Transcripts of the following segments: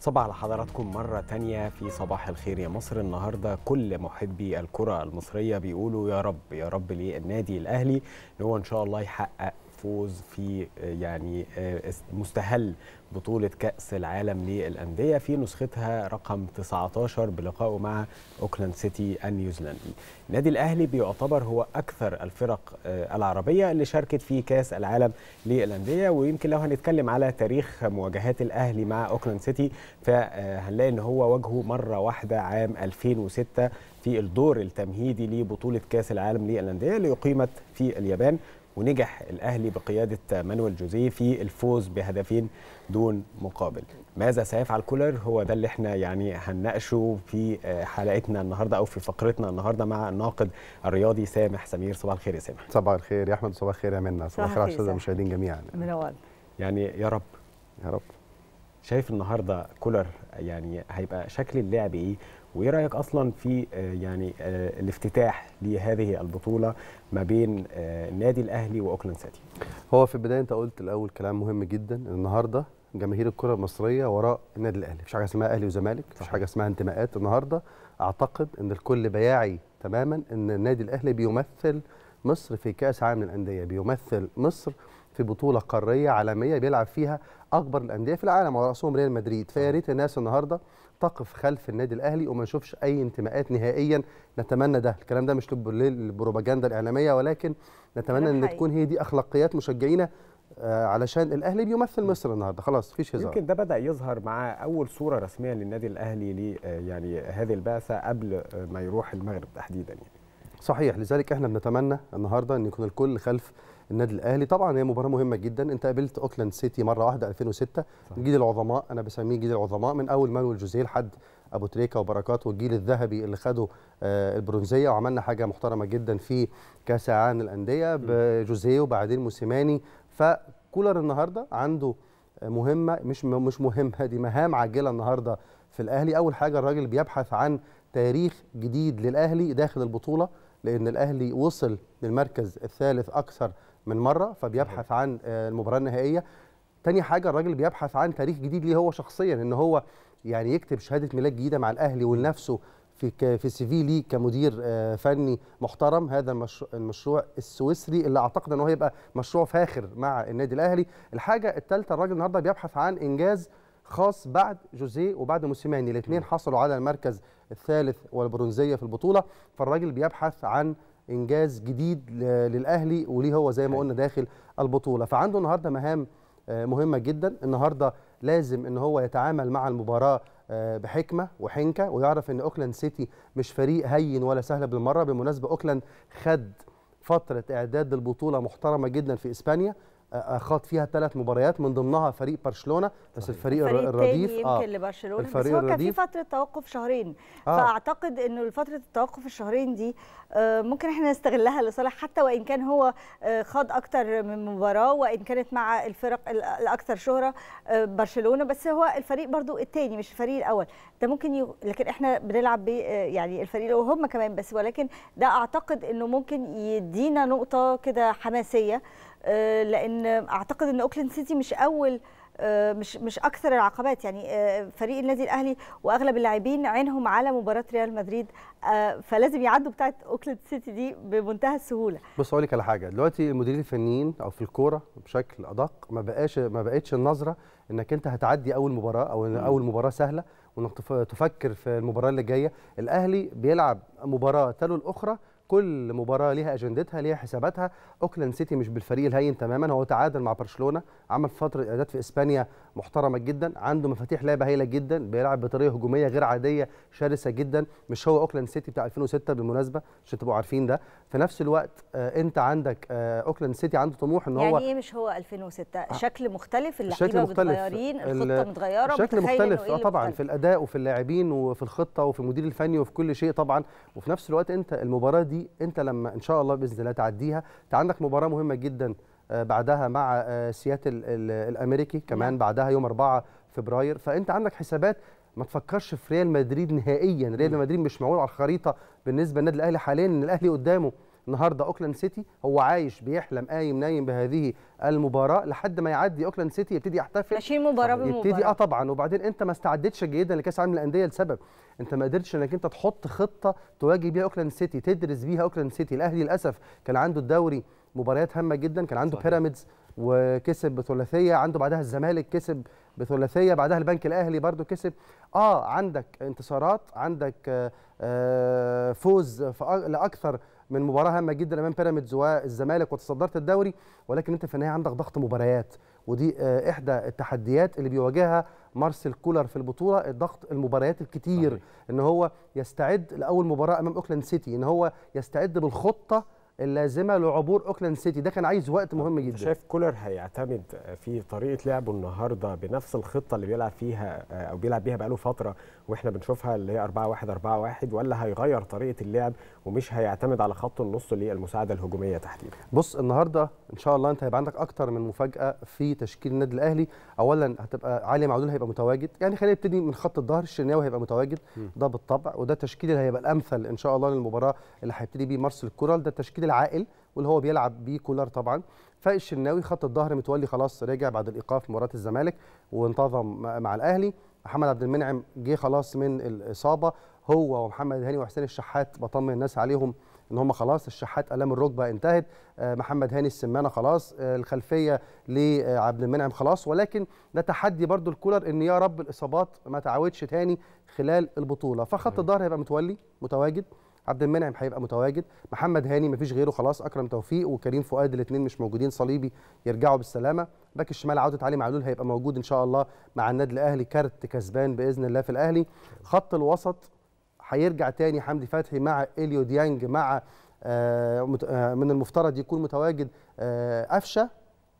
صباح على حضراتكم مرة تانية في صباح الخير يا مصر النهاردة كل محبي الكرة المصرية بيقولوا يا رب يا رب للنادي الأهلي إن هو إن شاء الله يحقق فوز في آه، يعني آه، مستهل بطولة كأس العالم للأندية في نسختها رقم 19 بلقائه مع أوكلاند سيتي النيوزيلندي. النادي الأهلي بيعتبر هو أكثر الفرق آه، العربية اللي شاركت في كأس العالم للأندية ويمكن لو هنتكلم على تاريخ مواجهات الأهلي مع أوكلاند سيتي فهنلاقي إن هو واجهه مرة واحدة عام 2006 في الدور التمهيدي لبطولة كأس العالم للأندية اللي أقيمت في اليابان ونجح الاهلي بقياده مانويل جوزيه في الفوز بهدفين دون مقابل ماذا سيفعل كولر هو ده اللي احنا يعني هنناقشه في آه، حلقتنا النهارده او في فقرتنا النهارده مع الناقد الرياضي سامح سمير صباح الخير يا سامح صباح الخير يا احمد صباح الخير يا منى صباح الخير على المشاهدين جميعا منور يعني يا رب يا رب شايف النهارده كولر يعني هيبقى شكل اللعب ايه وايه رايك اصلا في آه، يعني آه، الافتتاح لهذه البطوله ما بين آه، النادي الاهلي واوكلاند سيتي هو في البدايه انت قلت الاول كلام مهم جدا النهارده جماهير الكره المصريه وراء النادي الاهلي مفيش حاجه اسمها اهلي وزمالك مفيش حاجه اسمها انتماءات النهارده اعتقد ان الكل بياعي تماما ان النادي الاهلي بيمثل مصر في كاس عالم للانديه بيمثل مصر في بطوله قاريه عالميه بيلعب فيها اكبر الانديه في العالم وعلى راسهم ريال مدريد فيا ريت الناس النهارده تقف خلف النادي الاهلي وما نشوفش اي انتماءات نهائيا نتمنى ده الكلام ده مش للبروباجندا الاعلاميه ولكن نتمنى ان تكون هي دي اخلاقيات مشجعينا آه، علشان الاهلي بيمثل مصر النهارده خلاص مفيش هزار يمكن ده بدا يظهر مع اول صوره رسميه للنادي الاهلي ل آه، يعني هذه البعثه قبل آه، ما يروح المغرب تحديدا يعني صحيح لذلك احنا بنتمنى النهارده ان يكون الكل خلف النادي الاهلي طبعا هي مباراه مهمه جدا انت قابلت اوكلاند سيتي مره واحده 2006 جيل العظماء انا بسميه جيل العظماء من اول مانويل جوزيه لحد ابو تريكه وبركات والجيل الذهبي اللي خدوا آه، البرونزيه وعملنا حاجه محترمه جدا في كاس عن الانديه بجوزيه وبعدين موسيماني فكولر النهارده عنده آه، مهمه مش مش مهمه دي مهام عاجله النهارده في الاهلي اول حاجه الراجل بيبحث عن تاريخ جديد للاهلي داخل البطوله لان الاهلي وصل للمركز الثالث اكثر من مره فبيبحث عن آه، المباراه النهائيه تاني حاجه الراجل بيبحث عن تاريخ جديد ليه هو شخصيا ان هو يعني يكتب شهاده ميلاد جديده مع الاهلي ولنفسه في في سي في ليه كمدير آه، فني محترم هذا المشروع السويسري اللي اعتقد ان هو هيبقى مشروع فاخر مع النادي الاهلي الحاجه الثالثه الراجل النهارده بيبحث عن انجاز خاص بعد جوزيه وبعد موسيماني الاثنين حصلوا على المركز الثالث والبرونزيه في البطوله فالراجل بيبحث عن انجاز جديد للاهلي وليه هو زي ما أيوة. قلنا داخل البطوله فعنده النهارده مهام آه، مهمه جدا النهارده لازم ان هو يتعامل مع المباراه آه، بحكمه وحنكه ويعرف ان اوكلاند سيتي مش فريق هين ولا سهل بالمره بالمناسبه اوكلاند خد فتره اعداد البطوله محترمه جدا في اسبانيا آه، آه، خاض فيها ثلاث مباريات من ضمنها فريق برشلونه بس الفريق, الفريق الرديف يمكن آه لبرشلونه الفريق بس هو كان في فتره توقف شهرين آه فاعتقد انه فتره التوقف الشهرين دي آه، ممكن احنا نستغلها لصالح حتى وان كان هو خاض اكتر من مباراه وان كانت مع الفرق الاكثر شهره برشلونه بس هو الفريق برضو الثاني مش الفريق الاول ده ممكن يغ... لكن احنا بنلعب ب يعني الفريق وهم كمان بس ولكن ده اعتقد انه ممكن يدينا نقطه كده حماسيه آه، لان اعتقد ان اوكلاند سيتي مش اول آه، مش مش اكثر العقبات يعني آه، فريق النادي الاهلي واغلب اللاعبين عينهم على مباراه ريال مدريد فلازم يعدوا بتاعه اوكلاند سيتي دي بمنتهى السهوله بص اقول لك على حاجه دلوقتي المديرين الفنيين او في الكوره بشكل ادق ما بقاش ما بقتش النظره انك انت هتعدي اول مباراه او إن اول مباراه سهله وانك تفكر في المباراه اللي جايه الاهلي بيلعب مباراه تلو الاخرى كل مباراه ليها اجندتها ليها حساباتها اوكلاند سيتي مش بالفريق الهين تماما هو تعادل مع برشلونه عمل فتره اعداد في اسبانيا محترمه جدا عنده مفاتيح لعبه هايله جدا بيلعب بطريقه هجوميه غير عاديه شرسه جدا مش هو اوكلاند سيتي بتاع 2006 بالمناسبه عشان تبقوا عارفين ده في نفس الوقت آه، انت عندك اوكلاند آه، سيتي عنده طموح ان يعني هو يعني ايه مش هو 2006 شكل مختلف اللعيبه متغيرين الخطه متغيره شكل مختلف إيه اه طبعا مختلف. في الاداء وفي اللاعبين وفي الخطه وفي المدير الفني وفي كل شيء طبعا وفي نفس الوقت انت المباراه دي انت لما ان شاء الله باذن الله تعديها انت عندك مباراه مهمه جدا آه، بعدها مع سياتل الامريكي كمان نعم. بعدها يوم 4 فبراير فانت عندك حسابات ما تفكرش في ريال مدريد نهائيا ريال مدريد مش معقول على الخريطه بالنسبه للنادي الاهلي حاليا ان الاهلي قدامه النهارده اوكلاند سيتي هو عايش بيحلم قايم نايم بهذه المباراه لحد ما يعدي اوكلاند سيتي يبتدي يحتفل ماشيين مباراه بمباراه يبتدي اه طبعا وبعدين انت ما استعدتش جيدا لكاس العالم للانديه لسبب انت ما قدرتش انك انت تحط خطه تواجه بيها اوكلاند سيتي تدرس بيها اوكلاند سيتي الاهلي للاسف كان عنده الدوري مباريات هامه جدا كان عنده بيراميدز وكسب بثلاثيه عنده بعدها الزمالك كسب بثلاثيه بعدها البنك الاهلي برضو كسب اه عندك انتصارات عندك آه, آه، فوز لاكثر من مباراه هامه جدا امام بيراميدز والزمالك وتصدرت الدوري ولكن انت في النهايه عندك ضغط مباريات ودي آه احدى التحديات اللي بيواجهها مارسيل كولر في البطوله الضغط المباريات الكتير صحيح. ان هو يستعد لاول مباراه امام اوكلاند سيتي ان هو يستعد بالخطه اللازمه لعبور اوكلاند سيتي ده كان عايز وقت مهم جدا شايف كولر هيعتمد في طريقه لعبه النهارده بنفس الخطه اللي بيلعب فيها او بيلعب بيها بقاله فتره واحنا بنشوفها اللي هي 4 1 4 1 ولا هيغير طريقه اللعب ومش هيعتمد على خط النص للمساعده الهجوميه تحديدا. بص النهارده ان شاء الله انت هيبقى عندك اكتر من مفاجاه في تشكيل النادي الاهلي، اولا هتبقى علي معدول هيبقى متواجد، يعني خلينا نبتدي من خط الظهر الشناوي هيبقى متواجد م. ده بالطبع وده التشكيل اللي هيبقى الامثل ان شاء الله للمباراه اللي هيبتدي بيه مارسيل كورال ده التشكيل العاقل واللي هو بيلعب بيه كولر طبعا فالشناوي خط الظهر متولي خلاص رجع بعد الايقاف مباراه الزمالك وانتظم مع الاهلي محمد عبد المنعم جه خلاص من الاصابه هو ومحمد هاني وحسين الشحات بطمن الناس عليهم ان هم خلاص الشحات الام الركبه انتهت آه، محمد هاني السمانه خلاص آه، الخلفيه لعبد المنعم خلاص ولكن ده تحدي برده الكولر ان يا رب الاصابات ما تعاودش تاني خلال البطوله فخط الظهر هيبقى متولي متواجد عبد المنعم هيبقى متواجد محمد هاني مفيش غيره خلاص اكرم توفيق وكريم فؤاد الاثنين مش موجودين صليبي يرجعوا بالسلامه باك الشمال عوده علي معلول هيبقى موجود ان شاء الله مع النادي الاهلي كارت كسبان باذن الله في الاهلي خط الوسط هيرجع تاني حمدي فتحي مع اليو ديانج مع آه، آه، من المفترض يكون متواجد آه، قفشه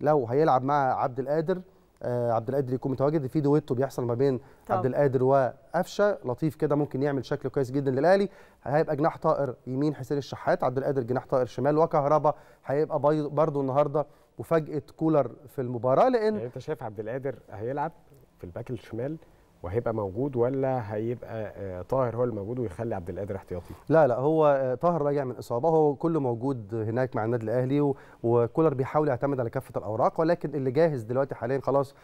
لو هيلعب مع عبد القادر عبد القادر يكون متواجد في دويتو بيحصل ما بين طب. عبد القادر وقفشه لطيف كده ممكن يعمل شكل كويس جدا للاهلي هيبقى جناح طائر يمين حسين الشحات عبد القادر جناح طائر شمال وكهربا هيبقى برضه النهارده مفاجاه كولر في المباراه لان يعني انت شايف عبد القادر هيلعب في الباك الشمال وهيبقى موجود ولا هيبقى آه، طاهر هو الموجود ويخلي عبد القادر احتياطي؟ لا لا هو آه، طاهر راجع من اصابه هو كله موجود هناك مع النادي الاهلي وكولر بيحاول يعتمد على كافه الاوراق ولكن اللي جاهز دلوقتي حاليا خلاص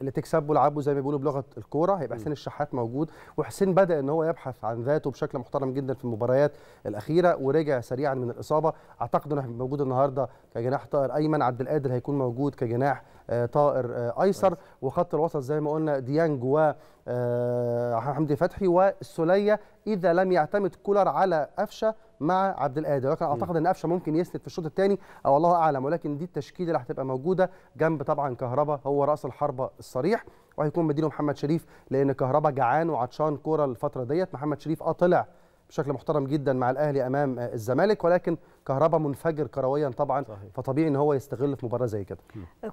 اللي تكسبه لعبه زي ما بيقولوا بلغه الكوره هيبقى حسين الشحات موجود وحسين بدا ان هو يبحث عن ذاته بشكل محترم جدا في المباريات الاخيره ورجع سريعا من الاصابه اعتقد انه موجود النهارده كجناح طاهر ايمن عبد القادر هيكون موجود كجناح آه، طائر آه، ايسر وخط الوسط زي ما قلنا ديانج و آه، حمدي فتحي والسوليه اذا لم يعتمد كولر على قفشه مع عبد القادر ولكن اعتقد ان قفشه ممكن يسند في الشوط الثاني او الله اعلم ولكن دي التشكيله اللي هتبقى موجوده جنب طبعا كهربا هو راس الحربه الصريح وهيكون بديله محمد شريف لان كهربا جعان وعطشان كوره الفتره ديت محمد شريف اه طلع بشكل محترم جدا مع الاهلي امام الزمالك ولكن كهربا منفجر كرويا طبعا صحيح. فطبيعي ان هو يستغل في مباراه زي كده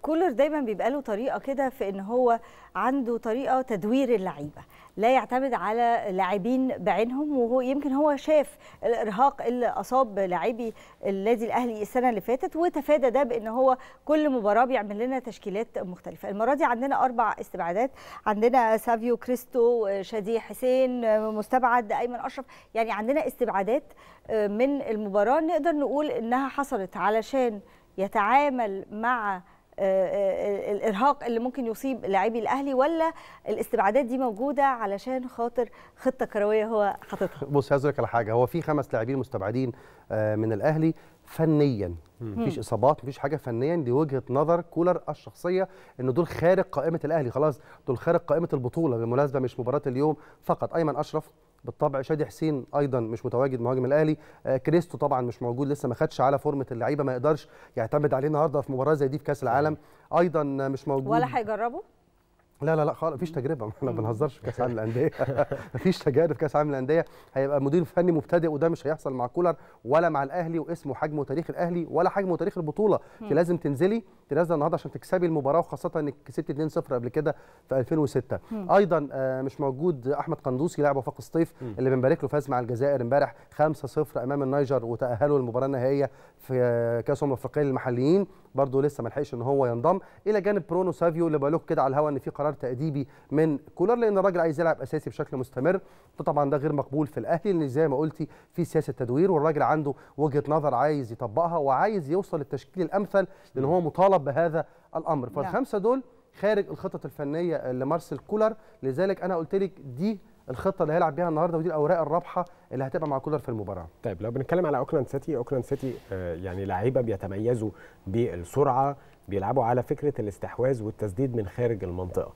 كولر دايما بيبقى له طريقه كده في ان هو عنده طريقه تدوير اللعيبه لا يعتمد على لاعبين بعينهم وهو يمكن هو شاف الارهاق اللي اصاب لاعبي النادي الاهلي السنه اللي فاتت وتفادى ده بان هو كل مباراه بيعمل لنا تشكيلات مختلفه المره دي عندنا اربع استبعادات عندنا سافيو كريستو شادي حسين مستبعد ايمن اشرف يعني عندنا استبعادات من المباراة نقدر نقول إنها حصلت علشان يتعامل مع آه، آه، الارهاق اللي ممكن يصيب لاعبي الاهلي ولا الاستبعادات دي موجوده علشان خاطر خطه كرويه هو حاططها بص عايز اقول لك على حاجه هو في خمس لاعبين مستبعدين آه، من الاهلي فنيا مفيش اصابات مفيش حاجه فنيا دي وجهه نظر كولر الشخصيه ان دول خارج قائمه الاهلي خلاص دول خارج قائمه البطوله بالمناسبه مش مباراه اليوم فقط ايمن اشرف بالطبع شادي حسين ايضا مش متواجد مهاجم الاهلي آه، كريستو طبعا مش موجود لسه ما خدش على فورمه اللعيبه ما يقدرش يعتمد عليه النهارده في مباراه زي دي في كاس العالم ايضا مش موجود ولا هيجربه لا لا لا خالص مفيش تجربه ما احنا ما بنهزرش في كاس عالم الانديه مفيش تجارب في كاس عالم الانديه هيبقى مدير فني مبتدئ وده مش هيحصل مع كولر ولا مع الاهلي واسمه حجم وتاريخ الاهلي ولا حجم وتاريخ البطوله انت لازم تنزلي تنزلي النهارده عشان تكسبي المباراه وخاصه انك كسبتي 2-0 قبل كده في 2006 ايضا آه، مش موجود احمد قندوسي لاعب وفاق الصيف اللي بنبارك له فاز مع الجزائر امبارح 5-0 امام النيجر وتاهلوا للمباراه النهائيه في كاس الافريقيه للمحليين برده لسه ما لحقش ان هو ينضم الى جانب برونو سافيو اللي بقول كده على الهوا ان في قرار قرار تأديبي من كولر لأن الراجل عايز يلعب أساسي بشكل مستمر فطبعا ده غير مقبول في الأهلي لأن زي ما قلتي في سياسة تدوير والراجل عنده وجهة نظر عايز يطبقها وعايز يوصل للتشكيل الأمثل لأن هو مطالب بهذا الأمر نعم. فالخمسة دول خارج الخطط الفنية لمارسيل كولر لذلك أنا قلت لك دي الخطه اللي هيلعب بيها النهارده ودي الاوراق الرابحه اللي هتبقى مع كولر في المباراه. طيب لو بنتكلم على اوكلاند سيتي، اوكلاند سيتي آه، يعني لعيبه بيتميزوا بالسرعه، بيلعبوا على فكره الاستحواذ والتسديد من خارج المنطقه.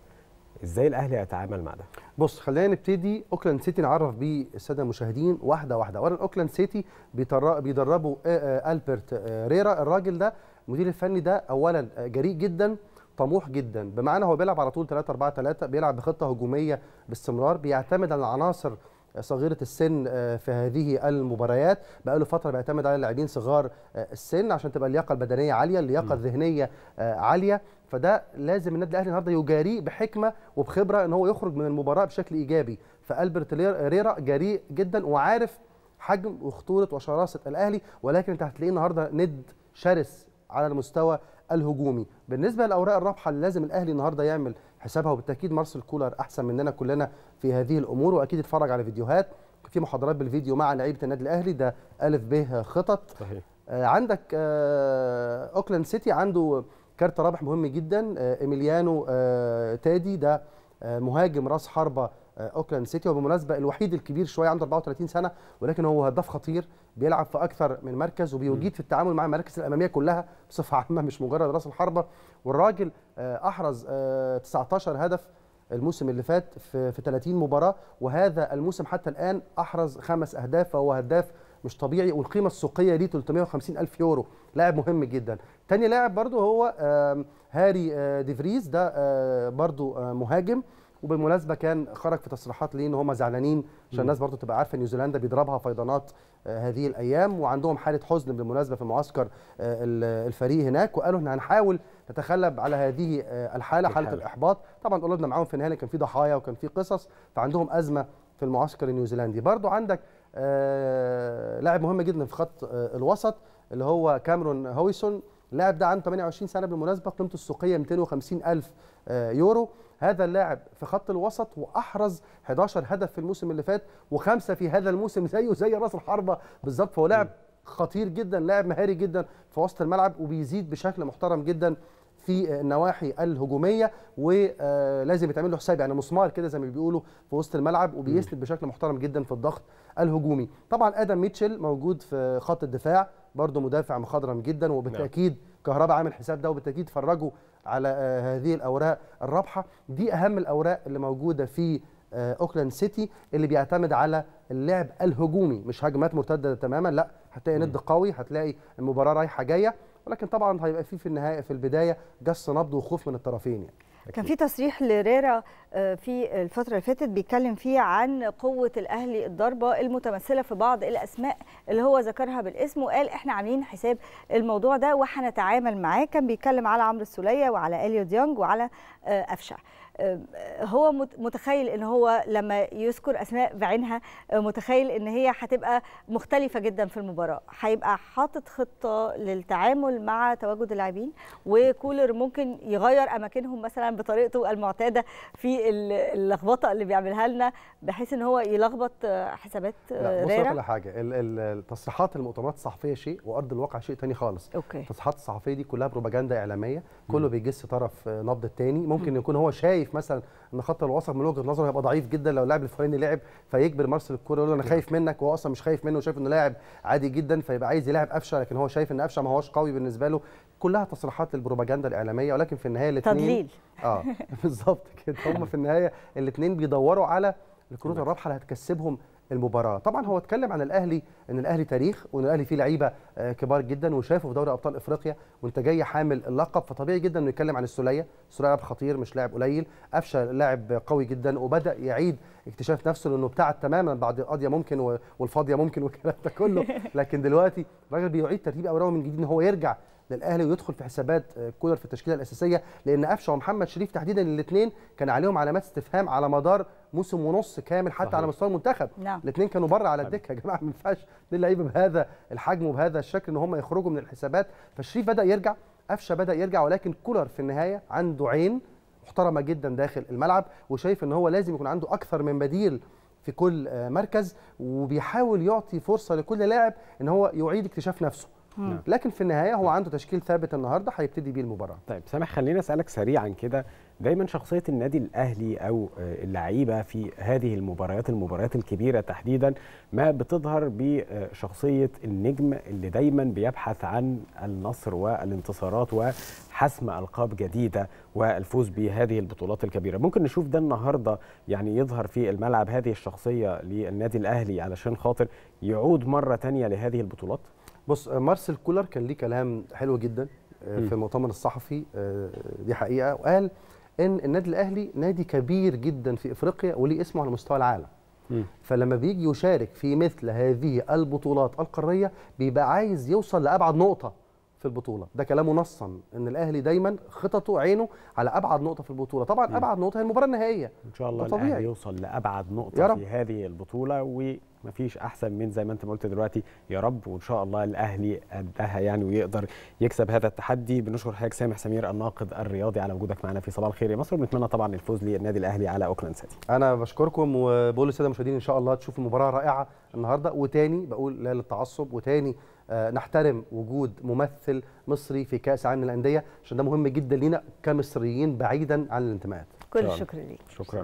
ازاي الاهلي هيتعامل مع ده بص خلينا نبتدي اوكلاند سيتي نعرف بيه الساده المشاهدين واحده واحده اولا اوكلاند سيتي بيدربوا آه، آه، البرت آه، ريرا الراجل ده المدير الفني ده اولا جريء جدا طموح جدا بمعنى هو بيلعب على طول 3 4 3 بيلعب بخطه هجوميه باستمرار بيعتمد على العناصر صغيره السن آه، في هذه المباريات بقى له فتره بيعتمد على لاعبين صغار آه، السن عشان تبقى اللياقه البدنيه عاليه اللياقه الذهنيه آه، عاليه فده لازم النادي الاهلي النهارده يجاريه بحكمه وبخبره ان هو يخرج من المباراه بشكل ايجابي فالبرت ريرا جريء جدا وعارف حجم وخطوره وشراسه الاهلي ولكن انت هتلاقيه النهارده ند شرس على المستوى الهجومي بالنسبه للأوراق الرابحه اللي لازم الاهلي النهارده يعمل حسابها وبالتاكيد مارسيل كولر احسن مننا كلنا في هذه الامور واكيد اتفرج على فيديوهات في محاضرات بالفيديو مع لعيبه النادي الاهلي ده الف ب خطط صحيح آه، عندك آه، اوكلاند سيتي عنده كارت رابح مهم جدا آه، ايميليانو تادي ده مهاجم راس حربه اوكلاند سيتي وبالمناسبه الوحيد الكبير شويه عنده 34 سنه ولكن هو هداف خطير بيلعب في اكثر من مركز وبيجيد في التعامل مع المراكز الاماميه كلها بصفه عامه مش مجرد راس الحربه والراجل آه، احرز 19 آه، هدف الموسم اللي فات في 30 مباراه وهذا الموسم حتى الان احرز خمس اهداف فهو هداف مش طبيعي والقيمه السوقيه ليه 350 الف يورو لاعب مهم جدا تاني لاعب برضو هو هاري آه، ديفريز ده برضو مهاجم وبالمناسبه كان خرج في تصريحات ليه ان هم زعلانين عشان الناس برضو تبقى عارفه نيوزيلندا بيضربها فيضانات آه، هذه الايام وعندهم حاله حزن بالمناسبه في معسكر آه، الفريق هناك وقالوا احنا هنحاول نتغلب على هذه آه، الحاله حاله الاحباط طبعا قلوبنا معاهم في النهايه كان في ضحايا وكان في قصص فعندهم ازمه في المعسكر النيوزيلندي برضو عندك لاعب مهم جدا في خط الوسط اللي هو كامرون هويسون اللاعب ده عنده 28 سنه بالمناسبه قيمته السوقيه 250 الف آه، يورو هذا اللاعب في خط الوسط واحرز 11 هدف في الموسم اللي فات وخمسه في هذا الموسم زيه زي راس الحربه بالظبط فهو لاعب خطير جدا لاعب مهاري جدا في وسط الملعب وبيزيد بشكل محترم جدا في النواحي الهجوميه ولازم يتعمل له حساب يعني مسمار كده زي ما بيقولوا في وسط الملعب وبيسند بشكل محترم جدا في الضغط الهجومي طبعا ادم ميتشل موجود في خط الدفاع برضه مدافع مخضرم جدا وبالتاكيد نعم. كهرباء عامل حساب ده وبالتاكيد فرجوا على آه، هذه الاوراق الرابحه دي اهم الاوراق اللي موجوده في آه، اوكلاند سيتي اللي بيعتمد على اللعب الهجومي مش هجمات مرتده تماما لا هتلاقي ند قوي هتلاقي المباراه رايحه جايه ولكن طبعا هيبقى في في النهايه في البدايه جس نبض وخوف من الطرفين يعني كان في تصريح لريرا آه، في الفترة اللي فاتت بيتكلم فيه عن قوة الأهلي الضربة المتمثلة في بعض الأسماء اللي هو ذكرها بالاسم وقال إحنا عاملين حساب الموضوع ده وهنتعامل معاه كان بيتكلم على عمرو السولية وعلى أليو ديانج وعلى آه، أفشع هو متخيل ان هو لما يذكر اسماء بعينها متخيل ان هي هتبقى مختلفه جدا في المباراه هيبقى حاطط خطه للتعامل مع تواجد اللاعبين وكولر ممكن يغير اماكنهم مثلا بطريقته المعتاده في اللخبطه اللي بيعملها لنا بحيث ان هو يلخبط حسابات لا ريرا لا حاجه التصريحات المؤتمرات الصحفيه شيء وارض الواقع شيء ثاني خالص أوكي. التصريحات الصحفيه دي كلها بروباجندا اعلاميه كله بيجس طرف نبض الثاني ممكن يكون هو شايف خايف مثلا ان خط الوسط من وجهه نظره هيبقى ضعيف جدا لو اللاعب الفلاني لعب فيجبر مارسيل الكوره يقول له انا خايف منك وهو اصلا مش خايف منه وشايف انه لاعب عادي جدا فيبقى عايز يلاعب قفشه لكن هو شايف ان قفشه ما هوش قوي بالنسبه له كلها تصريحات للبروباجندا الاعلاميه ولكن في النهايه الاثنين تضليل اه بالظبط كده هم في النهايه الاثنين بيدوروا على الكروت الرابحه اللي هتكسبهم المباراه طبعا هو اتكلم عن الاهلي ان الاهلي تاريخ وان الاهلي فيه لعيبه آه، كبار جدا وشافه في دوري ابطال افريقيا وانت جاي حامل اللقب فطبيعي جدا انه يتكلم عن السوليه السليه لاعب خطير مش لاعب قليل قفشه لاعب قوي جدا وبدا يعيد اكتشاف نفسه لانه ابتعد تماما بعد القاضيه ممكن والفاضيه ممكن والكلام ده كله لكن دلوقتي الراجل بيعيد ترتيب اوراقه من جديد ان هو يرجع للاهلي ويدخل في حسابات آه، كولر في التشكيله الاساسيه لان قفشه ومحمد شريف تحديدا الاثنين كان عليهم علامات استفهام على مدار موسم ونص كامل حتى صحيح. على مستوى المنتخب نعم. الاثنين كانوا بره على الدكه يا جماعه ما ينفعش للعيبه لعيبه بهذا الحجم وبهذا الشكل ان هم يخرجوا من الحسابات فشريف بدا يرجع قفشه بدا يرجع ولكن كولر في النهايه عنده عين محترمه جدا داخل الملعب وشايف ان هو لازم يكون عنده اكثر من بديل في كل آه، مركز وبيحاول يعطي فرصه لكل لاعب ان هو يعيد اكتشاف نفسه مم. نعم. نعم. لكن في النهايه هو عنده تشكيل ثابت النهارده هيبتدي بيه المباراه طيب سامح خليني اسالك سريعا كده دايما شخصيه النادي الاهلي او آه، اللعيبه في هذه المباريات المباريات الكبيره تحديدا ما بتظهر بشخصيه النجم اللي دايما بيبحث عن النصر والانتصارات وحسم القاب جديده والفوز بهذه البطولات الكبيره ممكن نشوف ده النهارده يعني يظهر في الملعب هذه الشخصيه للنادي الاهلي علشان خاطر يعود مره ثانيه لهذه البطولات بص مارسيل كولر كان ليه كلام حلو جدا آه، في المؤتمر الصحفي آه، دي حقيقه وقال ان النادي الاهلي نادي كبير جدا في افريقيا وليه اسمه على مستوى العالم فلما بيجي يشارك في مثل هذه البطولات القاريه بيبقى عايز يوصل لابعد نقطه في البطوله ده كلامه نصا ان الاهلي دايما خططه عينه على ابعد نقطه في البطوله طبعا م. ابعد نقطه هي المباراه النهائيه ان شاء الله الاهلي يوصل لابعد نقطه في هذه البطوله و مفيش احسن من زي ما انت ما قلت دلوقتي يا رب وان شاء الله الاهلي قدها يعني ويقدر يكسب هذا التحدي بنشكر حضرتك سامح سمير الناقد الرياضي على وجودك معنا في صباح الخير يا مصر وبنتمنى طبعا الفوز للنادي الاهلي على اوكلاند سيتي انا بشكركم وبقول للساده المشاهدين ان شاء الله تشوفوا مباراه رائعه النهارده وتاني بقول لا للتعصب وتاني آه، نحترم وجود ممثل مصري في كاس عالم الانديه عشان ده مهم جدا لينا كمصريين بعيدا عن الانتماءات كل الشكر ليك شكرا